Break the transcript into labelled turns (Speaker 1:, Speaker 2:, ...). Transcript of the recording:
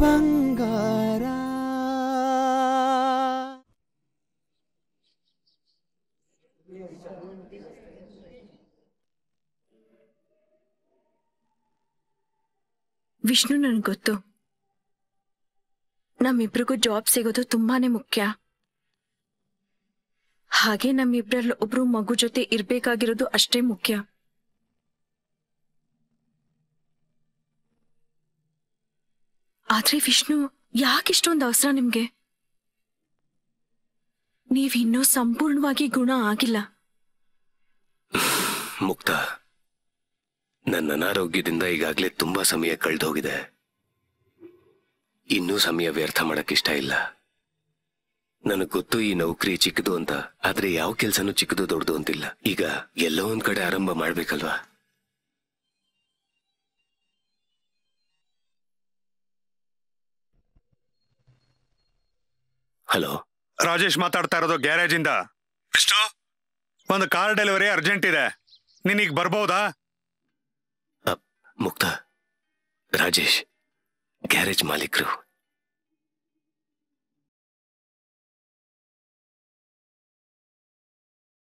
Speaker 1: ಬಂಗಾರ
Speaker 2: ವಿಷ್ಣು ನನಗೆ ಗೊತ್ತು ನಮ್ಮಿಬ್ರಿಗೂ ಜಾಬ್ ಸಿಗೋದು ತುಂಬಾನೇ ಮುಖ್ಯ ಹಾಗೆ ನಮ್ಮಿಬ್ರಲ್ಲಿ ಒಬ್ರು ಮಗು ಜೊತೆ ಇರ್ಬೇಕಾಗಿರೋದು ಅಷ್ಟೇ ಮುಖ್ಯ ಆದ್ರೆ ವಿಷ್ಣು ಯಾಕಿಷ್ಟೊಂದು ಅವಸರ ನಿಮ್ಗೆ ನೀವಿನ್ನೂ ಸಂಪೂರ್ಣವಾಗಿ ಗುಣ ಆಗಿಲ್ಲ
Speaker 3: ಮುಕ್ತ ನನ್ನ ಅನಾರೋಗ್ಯದಿಂದ ಈಗಾಗ್ಲೇ ತುಂಬಾ ಸಮಯ ಹೋಗಿದೆ ಇನ್ನೂ ಸಮಯ ವ್ಯರ್ಥ ಇಷ್ಟ ಇಲ್ಲ ನನಗೆ ಗೊತ್ತು ಈ ನೌಕರಿ ಚಿಕ್ಕದು ಅಂತ ಆದ್ರೆ ಯಾವ ಕೆಲಸನೂ ಚಿಕ್ಕದು ದೊಡ್ಡದು ಅಂತಿಲ್ಲ ಈಗ ಎಲ್ಲೋ ಒಂದ್ ಕಡೆ ಆರಂಭ ಮಾಡ್ಬೇಕಲ್ವಾ
Speaker 4: ಹಲೋ ರಾಜೇಶ್ ಮಾತಾಡ್ತಾ ಇರೋದು ಗ್ಯಾರೇಜ್ ಇಂದ ಒಂದು ಕಾರ್ ಡೆಲಿವರಿ ಅರ್ಜೆಂಟ್ ಇದೆ ನೀನೀಗ ಬರ್ಬೋದಾ
Speaker 3: ಮುಕ್ತ ರಾಜೇಶ್
Speaker 4: ಗ್ಯಾರೇಜ್ ಮಾಲೀಕರು